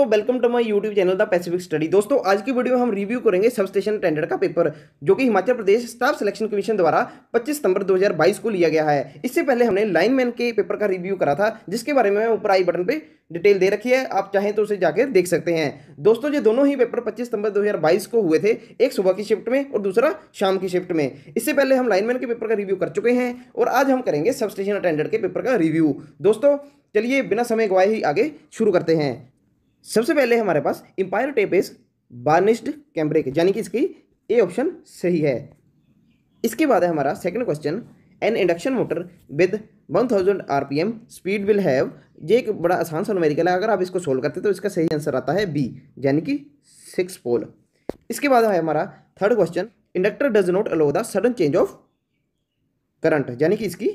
दोस्तों welcome to my YouTube channel the Pacific study दोस्तों आज की वीडियो में हम रिव्यू करेंगे सब स्टेशन टेंडर का पेपर जो कि Himachal Pradesh staff selection commission द्वारा 25 सितंबर 2022 को लिया गया है इससे पहले हमने लाइनमैन के पेपर का रिव्यू करा था जिसके बारे में ऊपर आई बटन पर डिटेल दे रखी है आप चाहें तो उसे जाकर देख सकते हैं दोस्तों ये दोनों ही पेपर 25 सितंबर 2022 को हुए थे एक सुबह की शिफ्ट में और दूसरा शाम की शिफ्ट में इससे पहले हम लाइनमैन के पेपर का रिव्यू कर चुके हैं और आज हम करेंगे सब स्टेशन अटेंडेंट के पेपर का रिव्यू दोस्तों चलिए बिना समय गवाए ही आगे शुरू करते हैं सबसे पहले हमारे पास empire tape is varnished cambric यानी कि इसकी ए ऑप्शन सही है इसके बाद है हमारा second question an induction motor with 1000 RPM speed will have ये एक बड़ा आसान सा न्यूमेरिकल है अगर आप इसको सोल्व करते तो इसका सही आंसर आता है बी यानी कि सिक्स पोल इसके बाद है हमारा third question inductor does not allow the sudden change of current यानी कि इसकी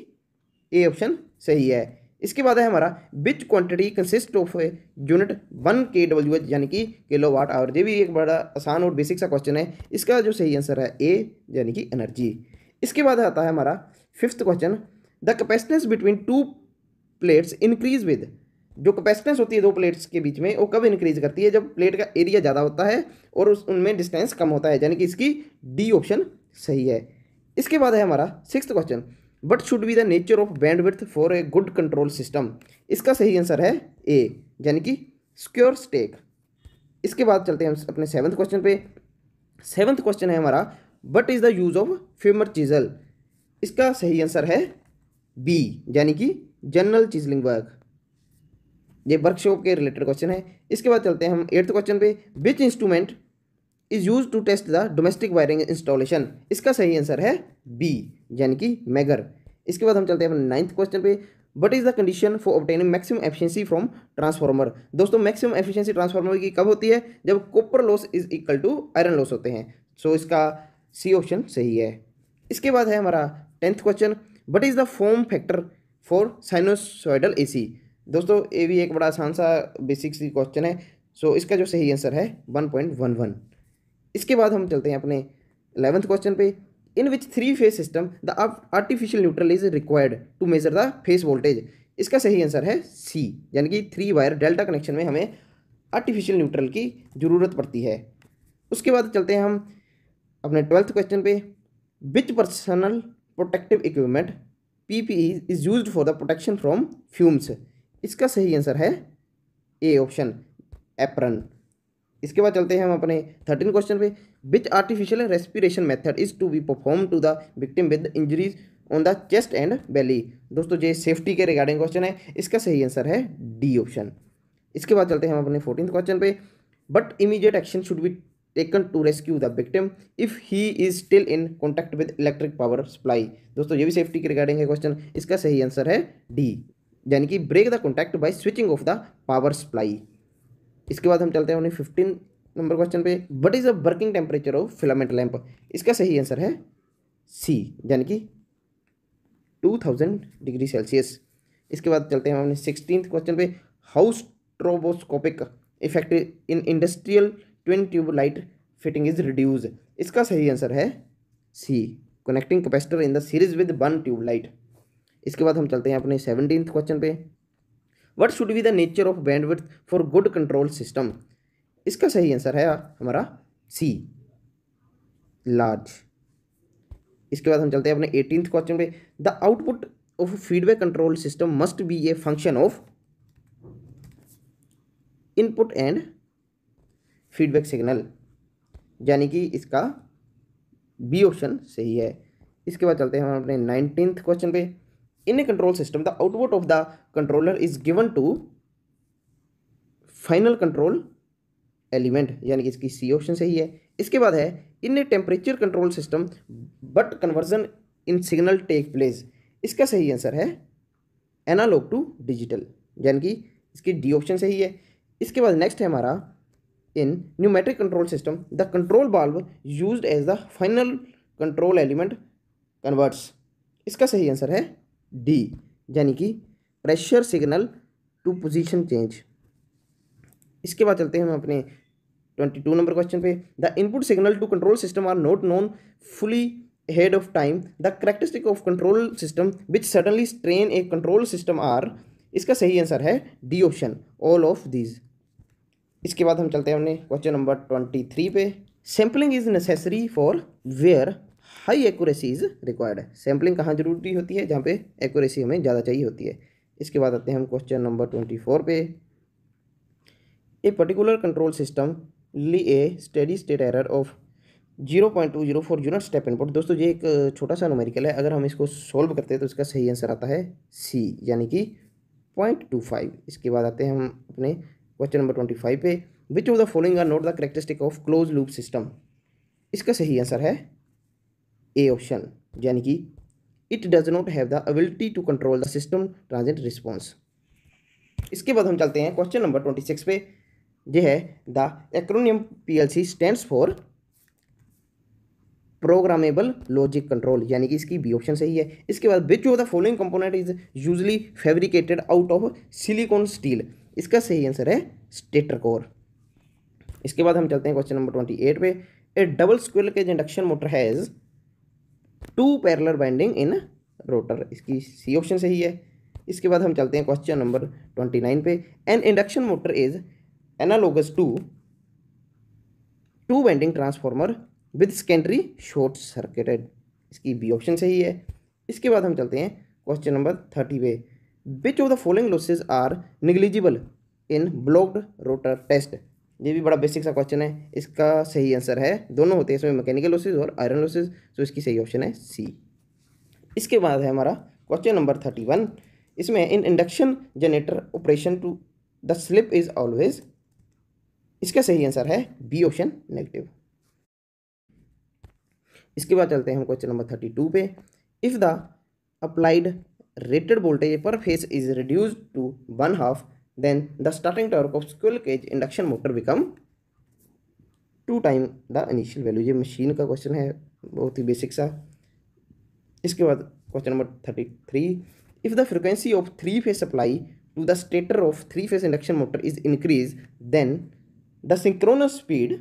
ए ऑप्शन सही है इसके बाद है हमारा which quantity consist of unit one K W H यानी कि किलो वाट आवर ये भी एक बड़ा आसान और बेसिक सा क्वेश्चन है इसका जो सही आंसर है ए यानी कि एनर्जी इसके बाद आता है हमारा fifth question the capacitance between two plates increase with जो कैपेसिटेंस होती है दो प्लेट्स के बीच में वो कब इंक्रीज करती है जब प्लेट का एरिया ज़्यादा होता है और उस उनमें डिस्टेंस कम होता है यानी कि इसकी डी ऑप्शन सही है इसके बाद है हमारा six question what should be the nature of bandwidth for a good control system इसका सही आंसर है ए यानी कि स्क्योर स्टेक इसके बाद चलते हैं हम अपने सेवन्थ क्वेश्चन पे सेवन्थ क्वेश्चन है हमारा what is the use of firmer chisel इसका सही आंसर है बी यानी कि जनरल चीजलिंग वर्क ये वर्कशॉप के रिलेटेड क्वेश्चन है इसके बाद चलते हैं हम एट्थ क्वेश्चन पे which instrument is use to test the domestic wiring installation इसका सही आंसर है बी यानी कि मैगर इसके बाद हम चलते हैं अपने नाइन्थ क्वेश्चन पे what is the condition for obtaining maximum efficiency from transformer दोस्तों मैक्सिमम एफिशिएंसी ट्रांसफार्मर की कब होती है जब copper loss is equal to iron loss होते हैं सो so, इसका सी ऑप्शन सही है इसके बाद है हमारा tenth question what is the form factor for sinusoidal A C दोस्तों ये भी एक बड़ा आसान सा बेसिक सी क्वेश्चन है सो so, इसका जो सही आंसर है वन पॉइंट वन वन इसके बाद हम चलते हैं अपने इलेवंथ क्वेश्चन पे in which three phase system the artificial neutral is required to measure the phase voltage इसका सही आंसर है सी यानी कि थ्री वायर डेल्टा कनेक्शन में हमें आर्टिफिशियल न्यूट्रल की ज़रूरत पड़ती है उसके बाद चलते हैं हम अपने ट्वेल्थ क्वेश्चन पे which personal protective equipment P P E is use for the protection from fumes इसका सही आंसर है ए ऑप्शन एप्रन इसके बाद चलते हैं हम अपने थर्टीन क्वेश्चन पे which artificial respiration method is to be perform to the victim with injuries on the chest and belly दोस्तों ये सेफ्टी के रिगार्डिंग क्वेश्चन है इसका सही आंसर है डी ऑप्शन इसके बाद चलते हैं हम अपने फोर्टीन क्वेश्चन पे but immediate action should be taken to rescue the victim if he is still in contact with electric power supply दोस्तों ये भी सेफ्टी के रिगार्डिंग है क्वेश्चन इसका सही आंसर है डी यानी कि break the contact by switching off the power supply इसके बाद हम चलते हैं उन्हें फिफ्टीन नंबर क्वेश्चन पे what is the working temperature of filament lamp इसका सही आंसर है सी यानी कि टू थाउजेंड डिग्री सेल्सियस इसके बाद चलते हैं हमने सिक्सटीन क्वेश्चन पे how stroboscopic effect in industrial twin tube light fitting is reduce इसका सही आंसर है C connecting capacitor in the series with one tube light इसके बाद हम चलते हैं अपने सेवनटीन क्वेश्चन पे what should be the nature of bandwidth for good control system इसका सही आंसर है हमारा सी लार्ज इसके बाद हम चलते हैं अपने एटीन क्वेश्चन पे the output of feedback control system must be a function of input and feedback signal यानी कि इसका बी ऑप्शन सही है इसके बाद चलते हैं हम अपने नाइनटीन क्वेश्चन पे in a control system the output of the controller is given to final control element यानी कि इसकी सी ऑप्शन सही है इसके बाद है in a temperature control system but conversion in signal take place इसका सही आंसर है एनालॉग टू डिजिटल यानी कि इसकी डी ऑप्शन सही है इसके बाद नेक्स्ट है हमारा in pneumatic control system the control valve use as the final control element converts इसका सही आंसर है डी यानी कि pressure signal to position change इसके बाद चलते हैं हम अपने ट्वेंटी टू नंबर क्वेश्चन पे the input signal to control system are not known fully head of time the characteristic of control system which suddenly strain a control system are इसका सही answer है D option all of these इसके बाद हम चलते हैं अपने question number twenty three पे sampling is necessary for where high accuracy is required है सैम्पलिंग कहाँ जरूरी होती है जहाँ पे एक्यूरेसी हमें ज़्यादा चाहिए होती है इसके बाद आते हैं हम क्वेश्चन नंबर ट्वेंटी फोर पे a particular control system lee a steady state error of zero point two zero for unit step input दोस्तों ये एक छोटा सा नोमेरिकल है अगर हम इसको सोल्व करते हैं तो इसका सही आंसर आता है सी यानी कि पॉइंट टू फाइव इसके बाद आते हैं हम अपने क्वेश्चन नंबर ट्वेंटी फाइव पे which of the following are not the characteristic of close loop system इसका सही आंसर है ए ऑप्शन यानी कि it does not have the ability to control the system transient response इसके बाद हम चलते हैं क्वेश्चन नंबर ट्वेंटी सिक्स पे जो है the acronym PLC stands for programmable logic control यानी कि इसकी बी ऑप्शन सही है इसके बाद which of the following component is usually fabricated out of silicon steel इसका सही आंसर है स्टेटर कोर इसके बाद हम चलते हैं क्वेश्चन नंबर ट्वेंटी एट पे ए double squirrel cage induction motor has two parallel winding in rotor इसकी सी ऑप्शन सही है इसके बाद हम चलते हैं क्वेश्चन नंबर ट्वेंटी नाइन पे an induction motor is analogous to two winding transformer with secondary short circuited इसकी बी ऑप्शन सही है इसके बाद हम चलते हैं क्वेश्चन नंबर थर्टी पे which of the following losses are negligible in blocked rotor test ये भी बड़ा बेसिक सा क्वेश्चन है इसका सही आंसर है दोनों होते हैं इसमें मैकेनिकल लॉसेज और आयरन लॉसेज तो इसकी सही ऑप्शन है सी इसके बाद है हमारा क्वेश्चन नंबर थर्टी वन इसमें in induction generator operation to the slip is always इसका सही आंसर है बी ऑप्शन नेगेटिव इसके बाद चलते हैं हम क्वेश्चन नंबर थर्टी टू पे if the applied rated voltage per phase is reduce to one half then the starting torque of squirrel cage induction motor become two time the initial value ये machine का question है बहुत ही basic सा इसके बाद question number thirty three if the frequency of three phase supply to the stator of three phase induction motor is increase then the synchronous speed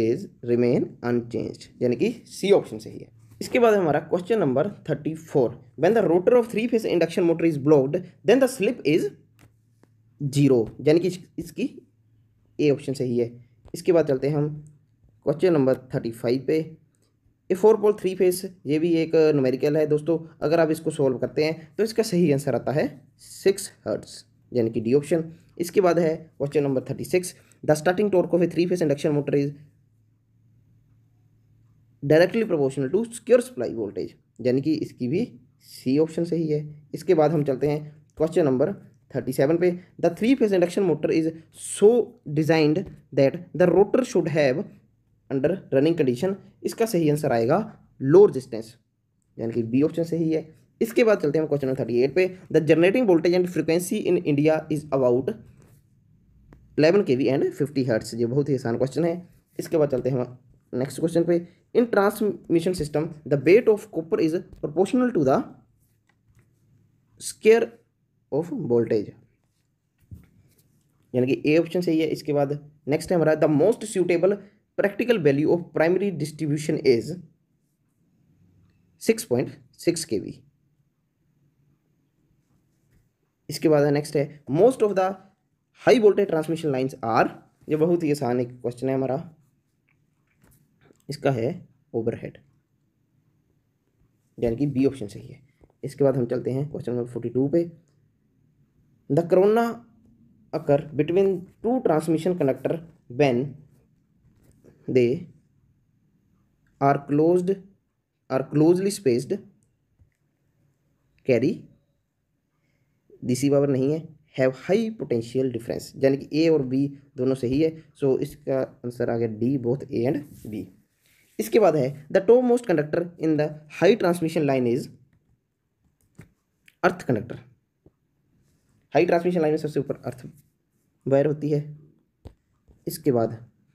is remain unchange यानी कि C option सही है इसके बाद हमारा question number thirty four when the rotor of three phase induction motor is blocked then the slip is zero यानी कि इसकी ए ऑप्शन सही है इसके बाद चलते हैं हम क्वेश्चन नंबर थर्टी फाइव पे ये फोर पॉल थ्री फेस ये भी एक नोमेरिकल है दोस्तों अगर आप इसको सॉल्व करते हैं तो इसका सही आंसर आता है सिक्स हर्ट्स यानी कि डी ऑप्शन इसके बाद है question number thirty six the starting torque of a three phase induction motor is directly proportional to square supply voltage यानी कि इसकी भी सी ऑप्शन सही है इसके बाद हम चलते हैं क्वेश्चन नंबर थर्टी सेवन पे the three phase induction motor is so designed that the rotor should have under running condition इसका सही आंसर आएगा लो रजिस्टेंस यानी कि बी ऑप्शन सही है इसके बाद चलते हैं क्वेश्चन नंबर थर्टी एट पे the generating voltage and frequency in India is about eleven K V and fifty hertz ये बहुत ही आसान क्वेश्चन है इसके बाद चलते हैं नेक्स्ट क्वेश्चन पे in transmission system the weight of copper is proportional to the square of voltage यानी कि ए ऑप्शन सही है इसके बाद नेक्स्ट है हमारा the most suitable practical value of primary distribution is six point six K V इसके बाद नेक्स्ट है most of the high voltage transmission lines are ये बहुत ही आसान एक क्वेश्चन है हमारा इसका है ओवरहेड यानी कि बी ऑप्शन सही है इसके बाद हम चलते हैं क्वेश्चन नंबर फोर्टी टू पे the corona occur between two transmission conductor when they are close or closely spaced carry power नहीं है हैव हाई पोटेंशियल डिफरेंस यानी कि ए और बी दोनों सही है सो so, इसका आंसर आ गया D both A and B इसके बाद है the top most conductor in the high transmission line is earth conductor high transmission line में सबसे ऊपर अर्थ वायर होती है इसके बाद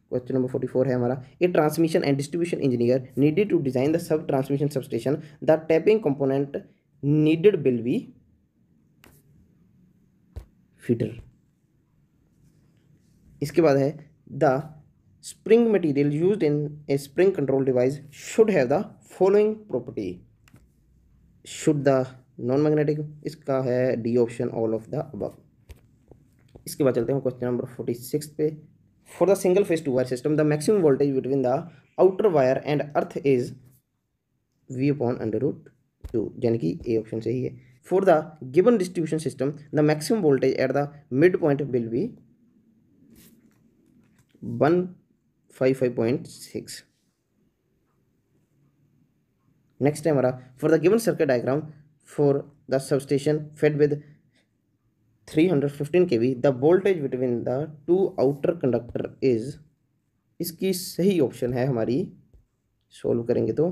क्वेश्चन नंबर फोर्टी फोर है हमारा a transmission and distribution engineer needed to design the sub transmission sub station the tapping component needed will be feeder इसके बाद है the spring material use in a spring control device should have the following property should the non magnetic इसका है D option all of the above इसके बाद चलते हैं question number forty six पे for the single phase two wire system the maximum voltage between the outer wire and earth is V upon under root two यानी कि A option सही है for the given distribution system the maximum voltage at the mid point will be one five five point six next है हमारा for the given circuit diagram for the substation fed with 315 kV the voltage between the two outer conductor is इसकी सही option है हमारी solve करेंगे तो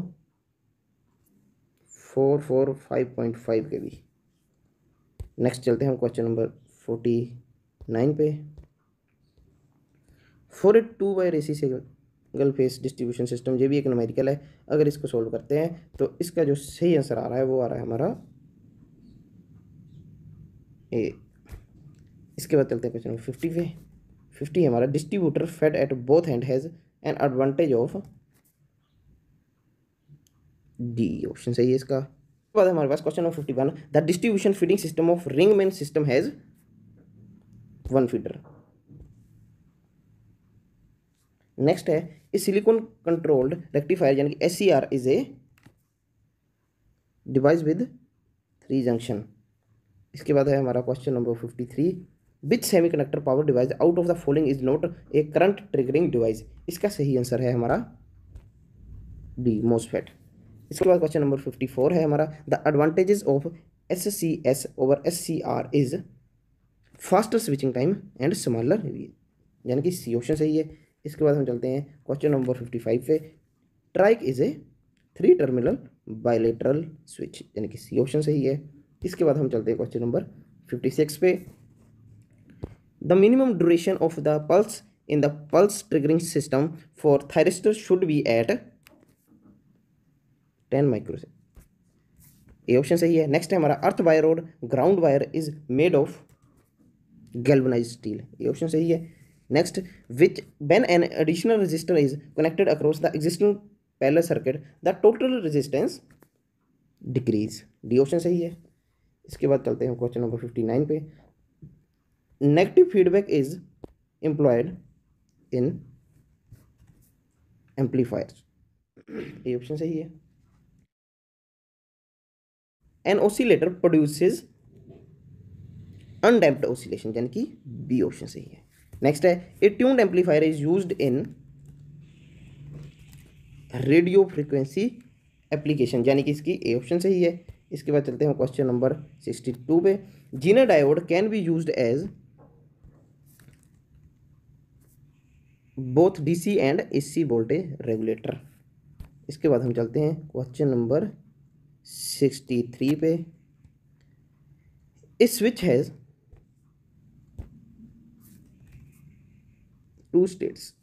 four four five point five के भी नेक्स्ट चलते हैं हम क्वेश्चन नंबर फोर्टी नाइन पे फोर एट टू बाई रेसी सेगल सिंगल फेस डिस्ट्रीब्यूशन सिस्टम ये भी एक नमेरिकल है अगर इसको सोल्व करते हैं तो इसका जो सही आंसर आ रहा है वो आ रहा है हमारा ए इसके बाद चलते हैं क्वेश्चन नंबर फिफ्टी पे फिफ्टी हमारा distributor fed at both hand has an advantage of D option सही है इसका उसके बाद हमारे पास question number fifty one the distribution feeding system of ring main system has one feeder next है ए सिलिकॉन कंट्रोल्ड रेक्टिफायर यानी कि S C R is a device with three junction इसके बाद है हमारा question number fifty three which semi conductor power device out of the following is not a current triggering device इसका सही answer है हमारा डी मोसफेट इसके बाद क्वेश्चन नंबर फिफ्टी फोर है हमारा the advantages of S C S over S C R is faster switching time and smaller यानी कि सी ऑप्शन सही है इसके बाद हम चलते हैं क्वेश्चन नंबर फिफ्टी फाइव पे triac is a three terminal bilateral switch यानी कि सी ऑप्शन सही है इसके बाद हम चलते हैं क्वेश्चन नंबर फिफ्टी सिक्स पे the minimum duration of the pulse in the pulse triggering system for thyristor should be at ten micro sec ये ऑप्शन सही है नेक्स्ट है हमारा अर्थ वायर और ground wire is made of galvanise steel ये option सही है next which when an additional resistor is connected across the existing parallel circuit the total resistance decrease D option सही है इसके बाद चलते हैं क्वेश्चन नंबर फिफ्टी नाइन पे negative feedback is employed in amplifier ये ऑप्शन सही है an oscillator produces undamped oscillation यानी कि बी ऑप्शन सही है नेक्स्ट है a tuned amplifier is use in radio frequency application यानी कि इसकी ए ऑप्शन सही है इसके बाद चलते हैं क्वेश्चन नंबर सिक्सटी टू पे zener diode can be use as both DC and AC voltage regulator इसके बाद हम चलते हैं क्वेश्चन नंबर सिक्सटी थ्री पे a switch has two states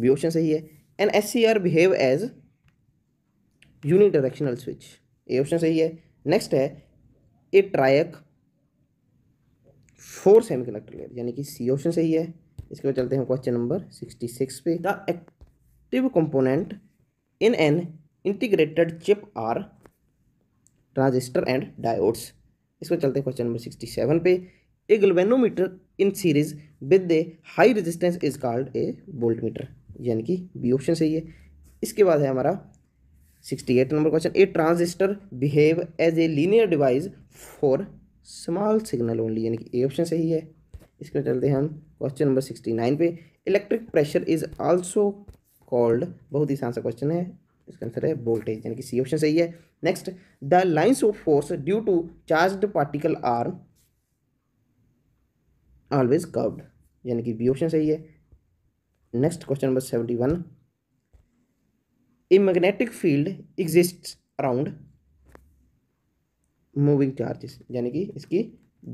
B option सही है an S C R behave as unidirectional switch A option सही है नेक्स्ट है a triac four semi conductor layer यानी कि सी ऑप्शन सही है इसके बाद चलते हैं क्वेश्चन नंबर सिक्सटी सिक्स पे the active component in an integrated chip are transistor and diodes इसके बाद चलते हैं क्वेश्चन नंबर सिक्सटी सेवन पे a galvanometer in series with a high resistance is called a volt meter यानी कि B option सही है इसके बाद है हमारा sixty eight number question a transistor behave as a linear device for small signal only यानी कि ए ऑप्शन सही है इसके चलते हैं हम क्वेश्चन नंबर सिक्सटी नाइन पे electric pressure is also called बहुत ही आसान सा क्वेश्चन है इसका आंसर है वोल्टेज यानी कि सी ऑप्शन सही है next the lines of force due to charge particle are always curved यानी कि बी ऑप्शन सही है next question number seventy one a magnetic field exist around moving charges यानी कि इसकी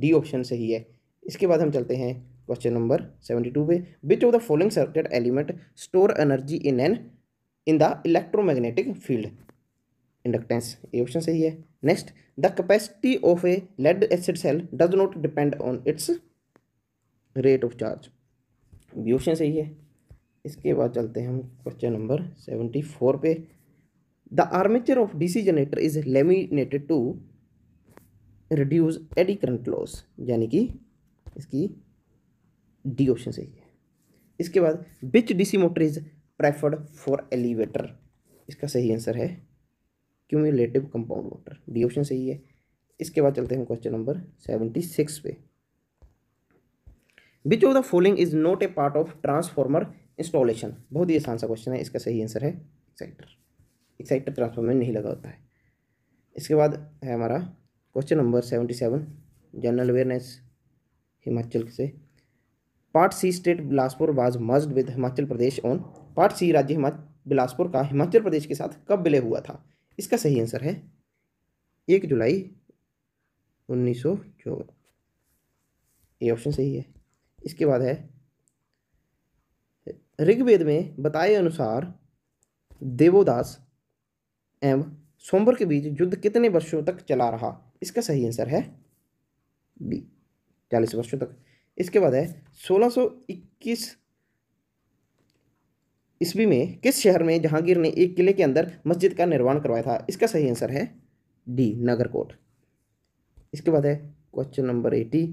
डी ऑप्शन सही है इसके बाद हम चलते हैं क्वेश्चन नंबर सेवेंटी टू पे which of the following circuit element store energy in an in the electromagnetic field inductance A option सही है next the capacity of a lead acid cell does not depend on its rate of charge भी option सही है इसके बाद चलते हैं हम क्वेश्चन नंबर सेवेंटी फोर पे the armature of DC generator is laminated to reduce eddy current loss यानी कि इसकी डी ऑप्शन सही है इसके बाद which DC motor is preferred for elevator इसका सही आंसर है cumulative compound motor D option सही है इसके बाद चलते हैं क्वेश्चन नंबर सेवेंटी सिक्स पे which of the following is not a part of transformer installation बहुत ही आसान सा क्वेश्चन है इसका सही आंसर है एक्साइटर एक्साइटर ट्रांसफॉर्मर नहीं लगा होता है इसके बाद है हमारा question number seventy seven general awareness Himachal से part C state Bilaspur was merged with Himachal Pradesh on part C राज्य हिमा बिलासपुर का हिमाचल प्रदेश के साथ कब विलय हुआ था इसका सही आंसर है एक जुलाई उन्नीस सौ चौवन ये ऑप्शन सही है इसके बाद है ऋग्वेद में बताए अनुसार देवोदास एवं सोमवर के बीच युद्ध कितने वर्षों तक चला रहा इसका सही आंसर है बी चालीस वर्षों तक इसके बाद है 1621 ईस्वी में किस शहर में जहांगीर ने एक किले के अंदर मस्जिद का निर्माण करवाया था इसका सही आंसर है डी नगरकोट इसके बाद है क्वेश्चन नंबर एटी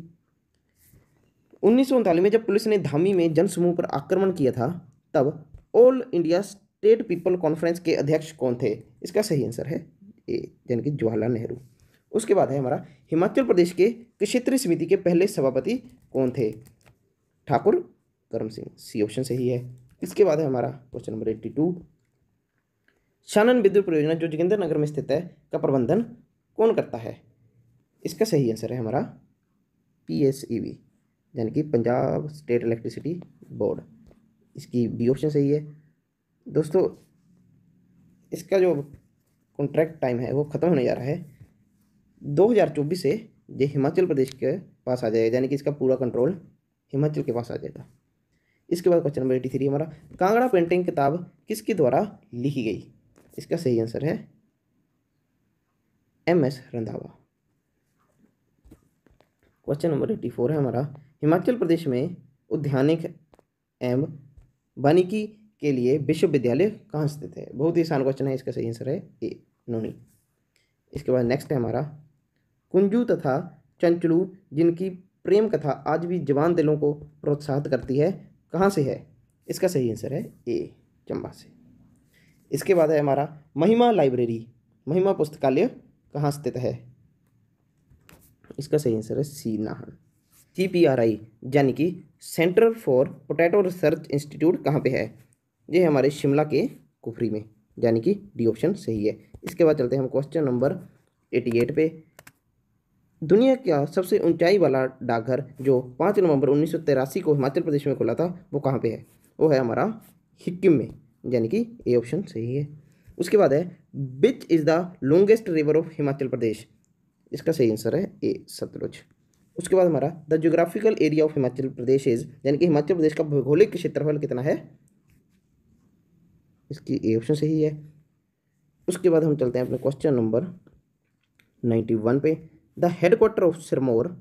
उन्नीस में जब पुलिस ने धामी में जनसमूह पर आक्रमण किया था तब all India state people conference के अध्यक्ष कौन थे इसका सही आंसर है ए यानी कि जवाहरलाल नेहरू उसके बाद है हमारा हिमाचल प्रदेश के क्षेत्रीय समिति के पहले सभापति कौन थे ठाकुर करम सिंह सी ऑप्शन सही है इसके बाद है हमारा question number eighty two Shanan विद्युत परियोजना जो जोगिंदर नगर में स्थित है का प्रबंधन कौन करता है इसका सही आंसर है हमारा पी एस ई वी यानी कि पंजाब स्टेट इलेक्ट्रिसिटी बोर्ड इसकी बी ऑप्शन सही है दोस्तों इसका जो कॉन्ट्रैक्ट टाइम है वो ख़त्म होने जा रहा है 2024 से ये हिमाचल प्रदेश के पास आ जाएगा यानी कि इसका पूरा कंट्रोल हिमाचल के पास आ जाएगा इसके बाद क्वेश्चन नंबर एटी थ्री हमारा कांगड़ा पेंटिंग किताब किसके द्वारा लिखी गई इसका सही आंसर है M S Randhawa question number eighty four है हमारा हिमाचल प्रदेश में उद्यानिक एवं वानिकी के लिए विश्वविद्यालय कहाँ स्थित है बहुत ही आसान क्वेश्चन है इसका सही आंसर है ए नोनी इसके बाद नेक्स्ट है हमारा कुंजू तथा चंचलू जिनकी प्रेम कथा आज भी जवान दिलों को प्रोत्साहित करती है कहाँ से है इसका सही आंसर है ए चंबा से इसके बाद है हमारा महिमा लाइब्रेरी महिमा पुस्तकालय कहाँ स्थित है इसका सही आंसर है C Nahan C P R I यानी कि centre for potato research institute कहाँ पे है ये हमारे शिमला के कुफरी में यानी कि डी ऑप्शन सही है इसके बाद चलते हैं हम क्वेश्चन नंबर एटी एट पे दुनिया का सबसे ऊंचाई वाला डाकघर जो पाँच नवंबर उन्नीस को हिमाचल प्रदेश में खुला था वो कहाँ पे है वो है हमारा हिक्किम में यानी कि ए ऑप्शन सही है उसके बाद है which is the longest river of Himachal Pradesh इसका सही आंसर है ए सतलुज उसके बाद हमारा the geographical area of Himachal Pradesh is यानी कि हिमाचल प्रदेश का भौगोलिक क्षेत्रफल कितना है इसकी ए ऑप्शन सही है उसके बाद हम चलते हैं अपने क्वेश्चन नंबर नाइन्टी वन पे the headquarter of Sirmaur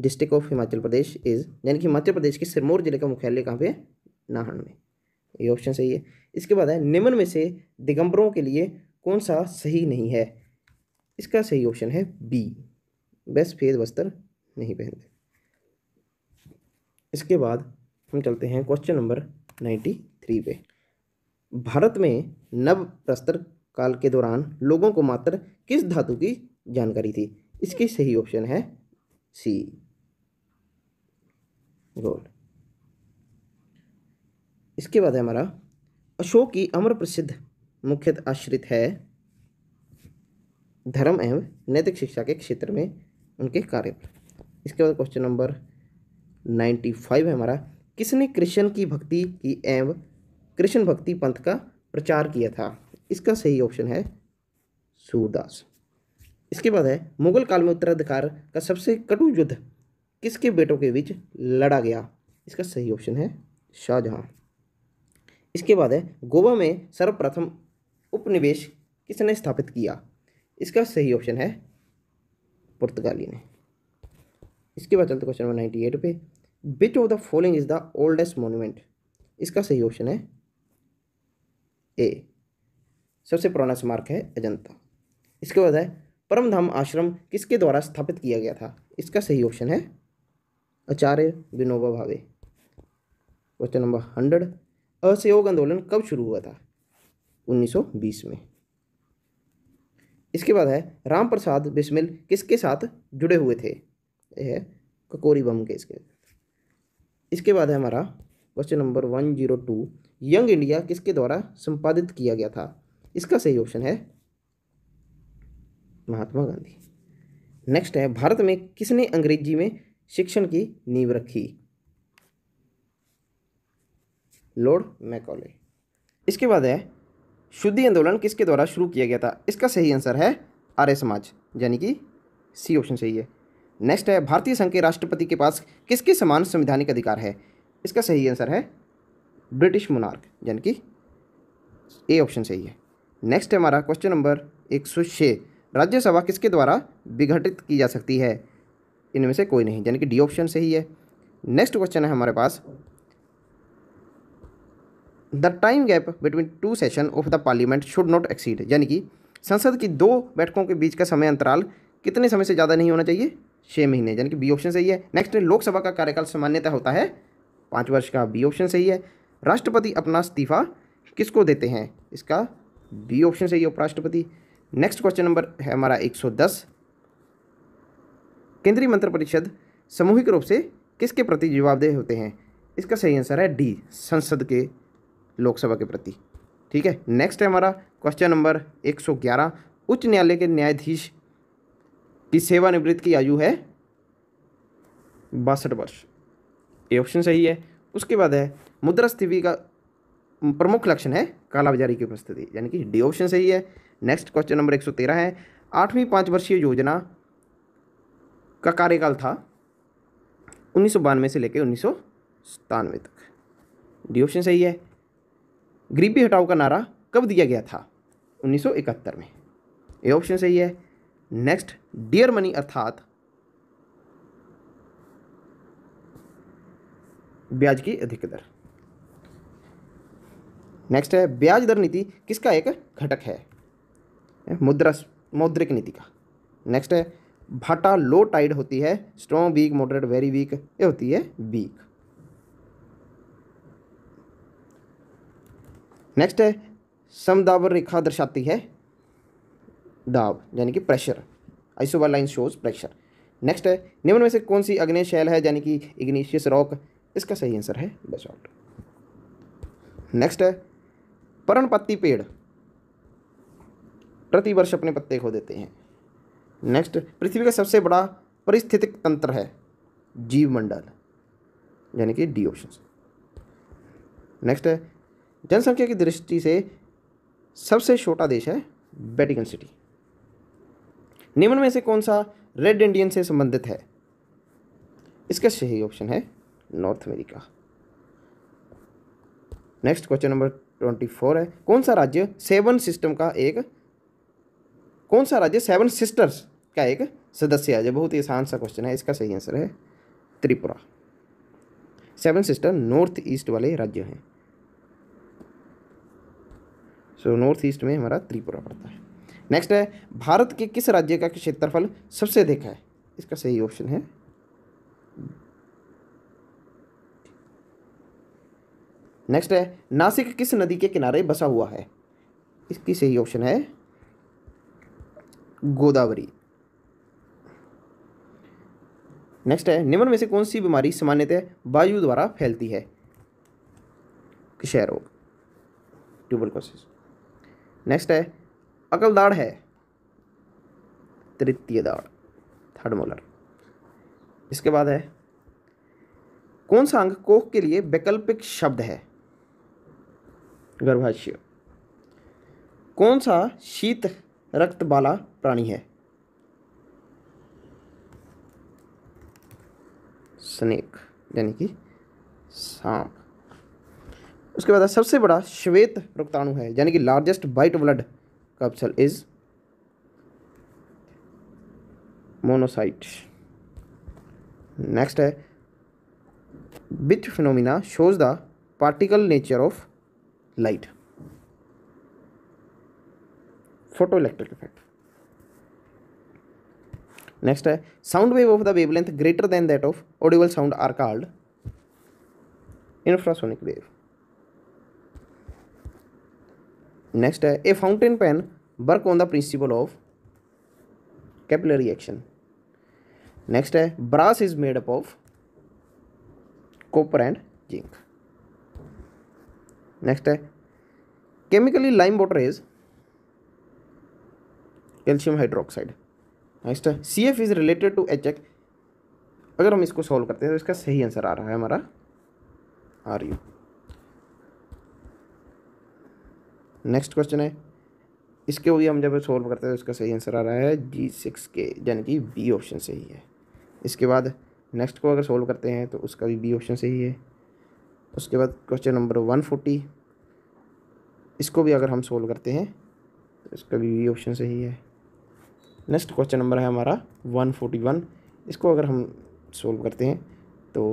district of Himachal Pradesh is यानी कि हिमाचल प्रदेश के सिरमौर जिले का मुख्यालय कहाँ पे नाहन में ये ऑप्शन सही है इसके बाद है निम्न में से दिगंबरों के लिए कौन सा सही नहीं है इसका सही ऑप्शन है बी बेस्ट फेज वस्त्र नहीं पहनते इसके बाद हम चलते हैं क्वेश्चन नंबर नाइन्टी थ्री पे भारत में नव प्रस्तर काल के दौरान लोगों को मात्र किस धातु की जानकारी थी इसकी सही ऑप्शन है सी गोल्ड इसके बाद है हमारा अशोक की अमर प्रसिद्ध मुख्यतः आश्रित है धर्म एवं नैतिक शिक्षा के क्षेत्र में उनके कार्य पर इसके बाद क्वेश्चन नंबर नाइन्टी फाइव है हमारा किसने कृष्ण की भक्ति की एव कृष्ण भक्ति पंथ का प्रचार किया था इसका सही ऑप्शन है सूरदास इसके बाद है मुगल काल में उत्तराधिकार का सबसे कटु युद्ध किसके बेटों के बीच लड़ा गया इसका सही ऑप्शन है शाहजहां इसके बाद है गोवा में सर्वप्रथम उपनिवेश किसने स्थापित किया इसका सही ऑप्शन है पुर्तगाली ने इसके बाद चलते क्वेश्चन नंबर नाइन्टी एट पे which of the following is the oldest monument इसका सही ऑप्शन है ए सबसे पुराना स्मारक है अजंता इसके बाद है परमधाम आश्रम किसके द्वारा स्थापित किया गया था इसका सही ऑप्शन है आचार्य विनोबा भावे क्वेश्चन नंबर हंड्रेड असहयोग आंदोलन कब शुरू हुआ था 1920 में इसके बाद है राम प्रसाद बिस्मिल किसके साथ जुड़े हुए थे है ककोरी बम केस के इसके बाद है हमारा question number one zero two young India किसके द्वारा संपादित किया गया था इसका सही ऑप्शन है महात्मा गांधी नेक्स्ट है भारत में किसने अंग्रेजी में शिक्षण की नींव रखी लॉर्ड मैकॉले इसके बाद है शुद्धि आंदोलन किसके द्वारा शुरू किया गया था इसका सही आंसर है आर्य समाज यानी कि सी ऑप्शन सही है नेक्स्ट है भारतीय संघ के राष्ट्रपति के पास किसके समान संवैधानिक अधिकार है इसका सही आंसर है ब्रिटिश मुनार्क यानी कि ए ऑप्शन सही है नेक्स्ट है हमारा क्वेश्चन नंबर एक सौ छः राज्यसभा किसके द्वारा विघटित की जा सकती है इनमें से कोई नहीं यानी कि डी ऑप्शन सही है नेक्स्ट क्वेश्चन है हमारे पास the time gap between two session of the parliament should not exceed यानी कि संसद की दो बैठकों के बीच का समय अंतराल कितने समय से ज़्यादा नहीं होना चाहिए छः महीने यानी कि बी ऑप्शन सही है नेक्स्ट है लोकसभा का कार्यकाल सामान्यतः होता है पाँच वर्ष का बी ऑप्शन सही है राष्ट्रपति अपना इस्तीफा किसको देते हैं इसका बी ऑप्शन सही है उपराष्ट्रपति नेक्स्ट क्वेश्चन नंबर है हमारा 110 केंद्रीय मंत्रिपरिषद सामूहिक रूप से किसके प्रति जवाबदेह होते हैं इसका सही आंसर है डी संसद के लोकसभा के प्रति ठीक है नेक्स्ट है हमारा क्वेश्चन नंबर 111 उच्च न्यायालय के न्यायाधीश कि सेवानिवृत्त की आयु है बासठ वर्ष ये ऑप्शन सही है उसके बाद है मुद्रास्फीति का प्रमुख लक्षण है कालाबाजारी की उपस्थिति यानी कि डी ऑप्शन सही है नेक्स्ट क्वेश्चन नंबर एक सौ तेरह है आठवीं पाँच वर्षीय योजना का कार्यकाल था उन्नीस सौ बानवे से लेकर उन्नीस सौ सतानवे तक डी ऑप्शन सही है गरीबी हटाओ का नारा कब दिया गया था 1971 में ये ऑप्शन सही है नेक्स्ट डियर मनी अर्थात ब्याज की अधिक दर नेक्स्ट है ब्याज दर नीति किसका एक घटक है मुद्रा मौद्रिक नीति का नेक्स्ट है भाटा लो टाइड होती है strong weak moderate very weak ये होती है वीक नेक्स्ट है समदावर रेखा दर्शाती है दाब यानी कि pressure isobar line shows pressure next है निम्न में से कौन सी अग्नि शैल है यानी कि इग्निशियस रॉक इसका सही आंसर है बेसॉल्ट नेक्स्ट है पर्णपत्ती पेड़ प्रतिवर्ष अपने पत्ते खो देते हैं नेक्स्ट पृथ्वी का सबसे बड़ा परिस्थितिक तंत्र है जीवमंडल यानी कि डी ऑप्शन नेक्स्ट है जनसंख्या की दृष्टि से सबसे छोटा देश है वेटिकन सिटी निम्न में से कौन सा रेड इंडियन से संबंधित है इसका सही ऑप्शन है North America next question number twenty four है कौन सा राज्य सेवन सिस्टम का एक कौन सा राज्य सेवन सिस्टर्स का एक सदस्य है जो बहुत ही आसान सा क्वेश्चन है इसका सही आंसर है Tripura seven sister North East वाले राज्य हैं सो नॉर्थ ईस्ट में हमारा त्रिपुरा पड़ता है नेक्स्ट है भारत के किस राज्य का क्षेत्रफल सबसे अधिक है इसका सही ऑप्शन है नेक्स्ट है नासिक किस नदी के किनारे बसा हुआ है इसकी सही ऑप्शन है गोदावरी नेक्स्ट है निम्न में से कौन सी बीमारी सामान्यतः वायु द्वारा फैलती है क्षय रोग ट्यूबरकोसिस नेक्स्ट है दाढ़ है तृतीय दाढ़ थर्ड मोलर इसके बाद है कौन सा अंग कोख के लिए वैकल्पिक शब्द है गर्भाशय कौन सा शीत रक्त वाला प्राणी है स्नेक यानी कि सांप उसके बाद सबसे बड़ा श्वेत रक्ताणु है यानी कि largest white blood capsule is monocyte next है which phenomena shows the particle nature of light photo electric effect next है sound wave of the wavelength greater than that of audible sound are called infrasonic wave next है a fountain pen work on the principle of capillary action next है brass is made up of copper and zinc next है chemically lime water is calcium hydroxide next है C F is related to H अगर हम इसको solve करते हैं तो इसका सही आंसर आ रहा है हमारा आर यू नेक्स्ट क्वेश्चन है इसके भी हम जब सोल्व करते हैं उसका तो इसका सही आंसर आ रहा है जी सिक्स के यानी कि बी ऑप्शन सही है इसके बाद नेक्स्ट को अगर सोल्व करते हैं तो उसका भी बी ऑप्शन सही है उसके बाद क्वेश्चन नंबर वन फोर्टी इसको भी अगर हम सोल्व करते हैं तो इसका भी बी ऑप्शन सही है नेक्स्ट क्वेश्चन नंबर है हमारा वन फोर्टी वन इसको अगर हम सोल्व करते हैं तो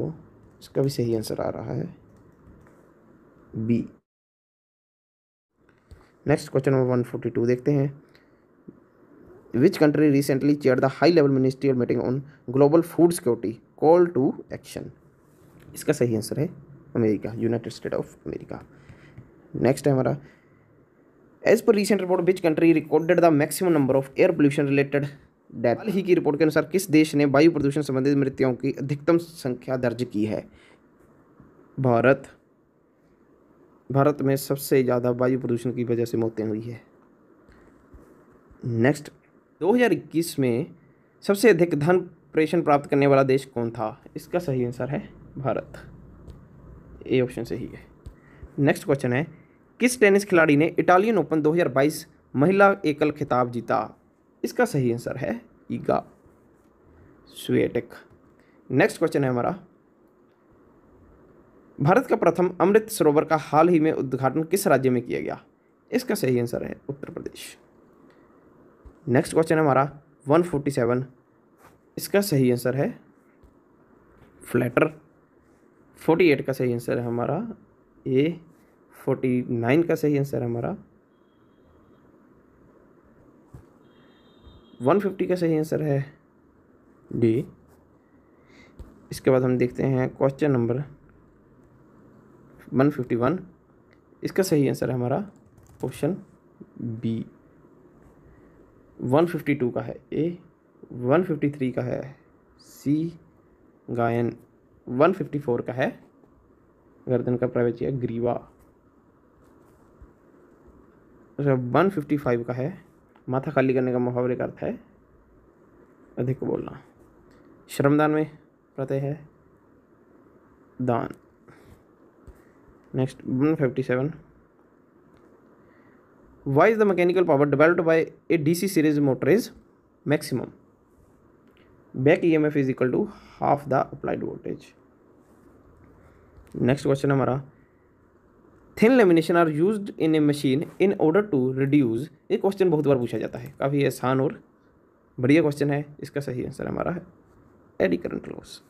इसका भी सही आंसर आ रहा है B next question number one forty two देखते हैं which country recently chair the high level ministerial meeting on global food security call to action इसका सही आंसर है America United State of America next है हमारा as per recent report which country recorded the maximum number of air pollution related death हाल ही की report के अनुसार किस देश ने वायु प्रदूषण संबंधित मृत्युओं की अधिकतम संख्या दर्ज की है भारत भारत में सबसे ज़्यादा वायु प्रदूषण की वजह से मौतें हुई है नेक्स्ट 2021 में सबसे अधिक धन प्रेषण प्राप्त करने वाला देश कौन था इसका सही आंसर है भारत ए ऑप्शन सही है नेक्स्ट क्वेश्चन है किस टेनिस खिलाड़ी ने इटालियन ओपन 2022 महिला एकल खिताब जीता इसका सही आंसर है ईगा स्वेटिक नेक्स्ट क्वेश्चन है हमारा भारत का प्रथम अमृत सरोवर का हाल ही में उद्घाटन किस राज्य में किया गया इसका सही आंसर है उत्तर प्रदेश नेक्स्ट क्वेश्चन है हमारा 147 इसका सही आंसर है फ्लैटर 48 का सही आंसर है हमारा ए 49 का सही आंसर है हमारा 150 का सही आंसर है डी इसके बाद हम देखते हैं question number one fifty one इसका सही आंसर है हमारा option B one fifty two का है ए वन फिफ्टी थ्री का है सी गायन वन फिफ्टी फोर का है गर्दन का प्राइवेचिया ग्रीवा अच्छा, वन फिफ्टी फाइव का है माथा खाली करने का मुहावरे का अर्थ है अधिक बोलना श्रमदान में प्रत्यय है दान next one fifty seven why is the mechanical power developed by a D C series motor is maximum back EMF is equal to half the applied voltage next question हमारा thin lamination are use in a machine in order to reduce ये question बहुत बार पूछा जाता है काफ़ी आसान और बढ़िया क्वेश्चन है इसका सही आंसर हमारा है eddy current loss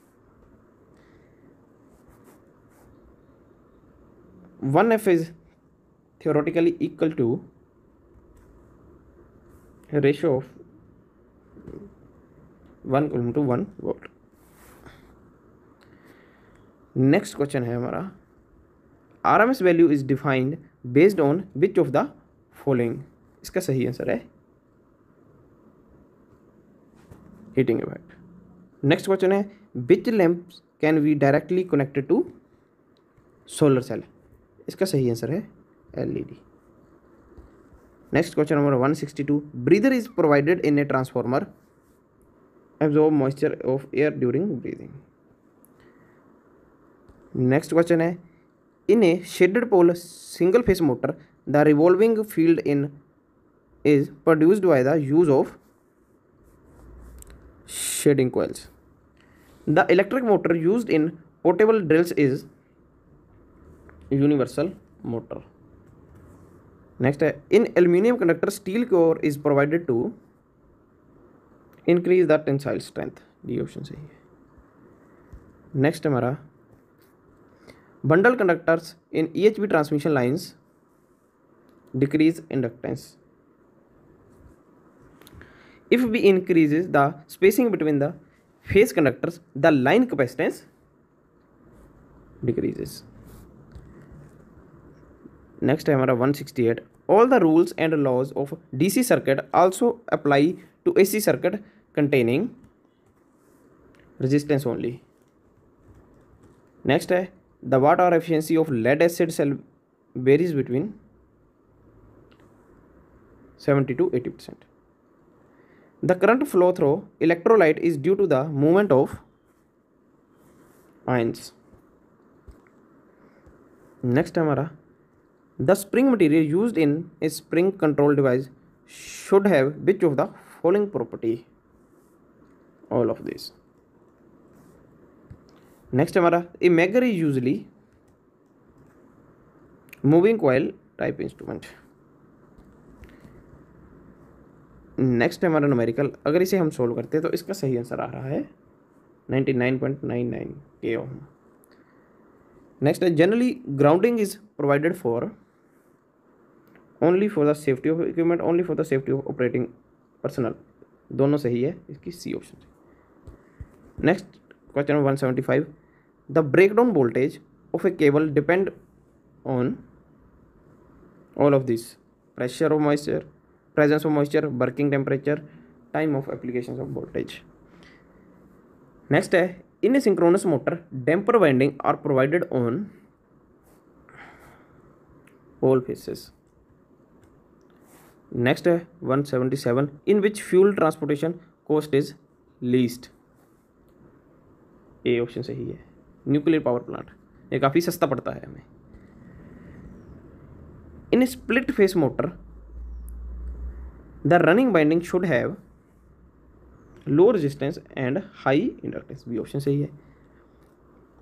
one F is theoretically equal to ratio of one coulomb to one volt next question है हमारा R M S value is defined based on which of the following इसका सही answer है heating effect next question है which lamp can be directly connected to solar cell इसका सही answer है LED next question number one sixty two breather is provided in A transformer absorb moisture of air during breathing next question है in a shaded pole single phase motor the revolving field in is produced by the use of shading coils the electric motor use in portable drills is universal motor next है in aluminium conductor steel or is provided to increase the tensile strength D option सही है next हमारा bundle conductors in E H V transmission lines decrease inductance if B increases the spacing between the phase conductors the line capacitance decreases next हमारा 168 all the rules and laws of DC circuit also apply to AC circuit containing resistance only next the watt hour efficiency of lead acid cell varies between 70 to 80 percent the current flow through electrolyte is due to the movement of ions Next, हमारा the spring material use in a spring control device should have which of the following property all of this next हमारा a megger is usually moving oil type instrument next हमारा numerical अगर इसे हम solve करते हैं तो इसका सही आंसर आ रहा है ninety nine point nine nine K ohm next है generally grounding is provided for only for the safety of equipment only for the safety of operating personal दोनों सही है इसकी C option next question one seventy five the break down voltage of a cable depend on all of this pressure of moisture presence of moisture working temperature time of application of voltage next है in A synchronous motor damper winding are provided on all phases next है one seventy seven in which fuel transportation cost is least A option सही है nuclear power plant ये काफ़ी सस्ता पड़ता है हमें in split phase motor the running winding should have low resistance and high inductance भी ऑप्शन सही है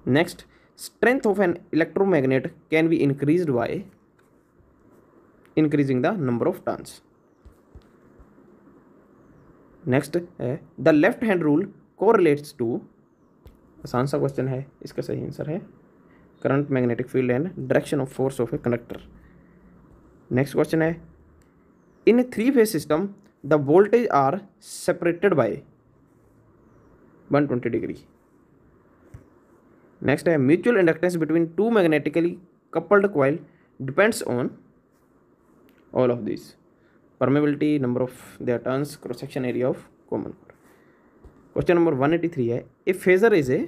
next strength of an electromagnet can be increased by increasing the number of turns. Next है the left hand rule correlates to आसान सा question है इसका सही answer है current magnetic field and direction of force of a conductor next question है in three phase system the voltage are separated by 120 degree next है mutual inductance between two magnetically coupled coil depends on all of these permeability number of their turns cross section area of common core question number 183 है a phasor is a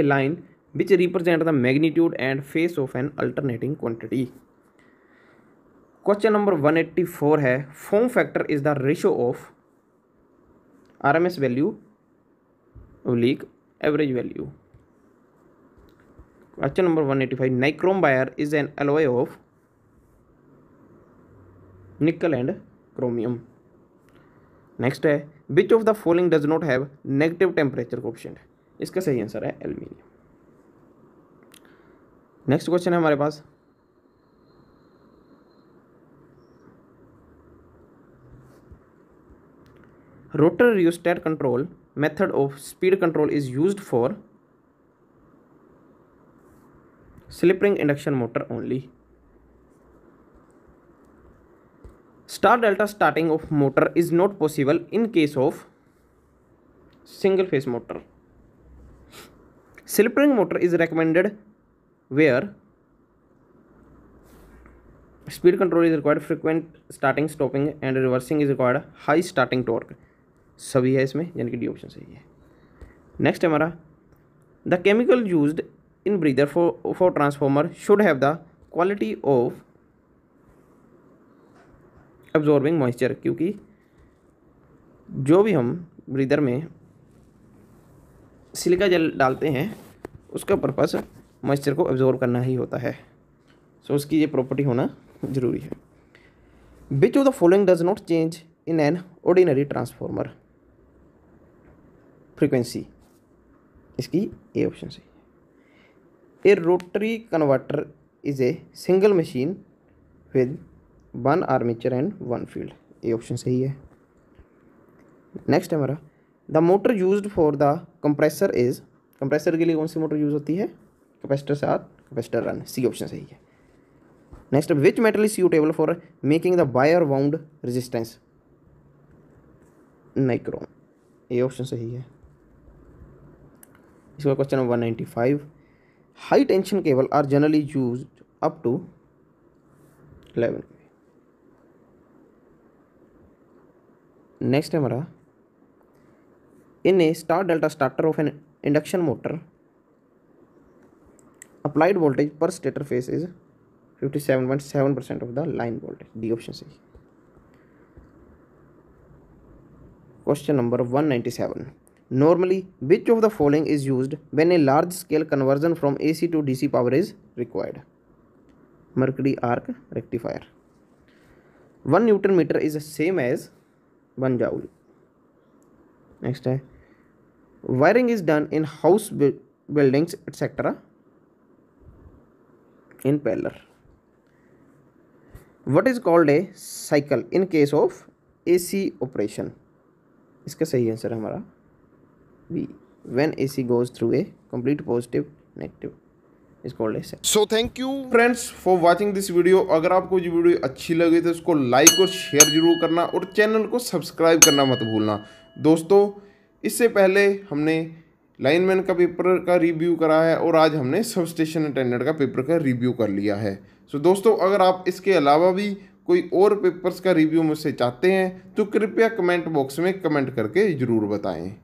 a line which represent the magnitude and phase of an alternating quantity question number 184 है form factor is the ratio of R M S value oblique average value question number 185 nichrome wire is an alloy of nickel and chromium next है which of the following does not have negative temperature option इसका सही answer है aluminium next question है हमारे पास rotor rheostat control method of speed control is used for slip ring induction motor only star delta starting of motor is not possible in case of single phase motor slip ring motor is recommended where speed control is required frequent starting stopping and reversing is required high starting torque सभी है इसमें यानी कि D option सही है next हमारा the chemical use in breather for for transformer should have the quality of absorbing moisture क्योंकि जो भी हम ब्रीदर में सिलिका जल डालते हैं उसका पर्पस मॉइस्चर को एब्जॉर्ब करना ही होता है सो so, उसकी ये प्रॉपर्टी होना ज़रूरी है which of the following does not change in an ordinary transformer frequency इसकी ए ऑप्शन सही A rotary converter is a single machine with one armature and one field ये ऑप्शन सही है नेक्स्ट है हमारा the motor use for the compressor is compressor के लिए कौन सी मोटर यूज होती है कैपेसिटर साथ कैपेसिटर रन सी ऑप्शन सही है next which metal is suitable for making the wire wound resistance nichrome ये ऑप्शन सही है इसका question number one ninety five high tension cable are generally use up to eleven Next, है in a star delta delta starter of an induction motor applied voltage पर stator is 57.7% percent of the line voltage of the line voltage D option सही question number normally which of the following is used when a large scale conversion from ac to dc power is required mercury arc rectifier 1 newton meter is same as बन जाओगी next है wiring is done in house buildings etcetera in parallel what is called a cycle in case of A C operation इसका सही answer है हमारा we when A C goes through a complete positive negative इसको ले सकते so thank you friends for watching this video अगर आपको ये वीडियो अच्छी लगी तो इसको लाइक और शेयर जरूर करना और चैनल को सब्सक्राइब करना मत भूलना दोस्तों इससे पहले हमने लाइनमैन का पेपर का रिव्यू करा है और आज हमने सब स्टेशन अटेंडेंट का पेपर का रिव्यू कर लिया है सो so, दोस्तों अगर आप इसके अलावा भी कोई और पेपर्स का रिव्यू मुझसे चाहते हैं तो कृपया कमेंट बॉक्स में कमेंट करके ज़रूर बताएं